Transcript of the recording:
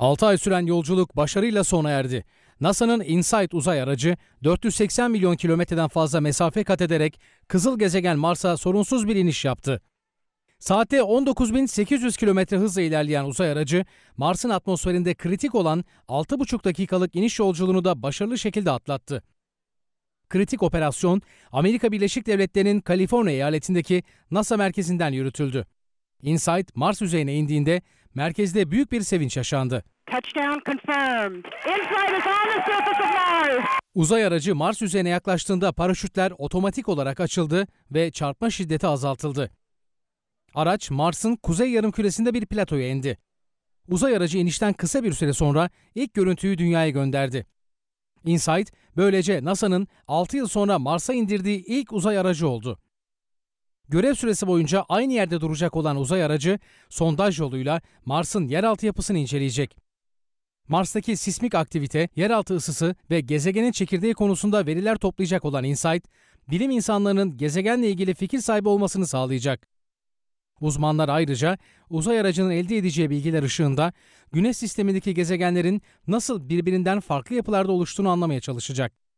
6 ay süren yolculuk başarıyla sona erdi. NASA'nın InSight uzay aracı 480 milyon kilometreden fazla mesafe kat ederek kızıl gezegen Mars'a sorunsuz bir iniş yaptı. Saatte 19.800 kilometre hızla ilerleyen uzay aracı, Mars'ın atmosferinde kritik olan 6,5 dakikalık iniş yolculuğunu da başarılı şekilde atlattı. Kritik operasyon, Amerika Birleşik Devletleri'nin Kaliforniya eyaletindeki NASA merkezinden yürütüldü. InSight, Mars yüzeyine indiğinde merkezde büyük bir sevinç yaşandı. Touchdown confirmed. Inflight is on the surface of Mars. Uzay aracı Mars yüzeyine yaklaştığında paraşütler otomatik olarak açıldı ve çarpma şiddeti azaltıldı. Araç Mars'ın kuzey yarım küresinde bir platoya indi. Uzay aracı inişten kısa bir süre sonra ilk görüntüyü dünyaya gönderdi. InSight böylece NASA'nın 6 yıl sonra Mars'a indirdiği ilk uzay aracı oldu. Görev süresi boyunca aynı yerde duracak olan uzay aracı sondaj yoluyla Mars'ın yeraltı yapısını inceleyecek. Mars'taki sismik aktivite, yeraltı ısısı ve gezegenin çekirdeği konusunda veriler toplayacak olan InSight, bilim insanlarının gezegenle ilgili fikir sahibi olmasını sağlayacak. Uzmanlar ayrıca uzay aracının elde edeceği bilgiler ışığında Güneş sistemindeki gezegenlerin nasıl birbirinden farklı yapılarda oluştuğunu anlamaya çalışacak.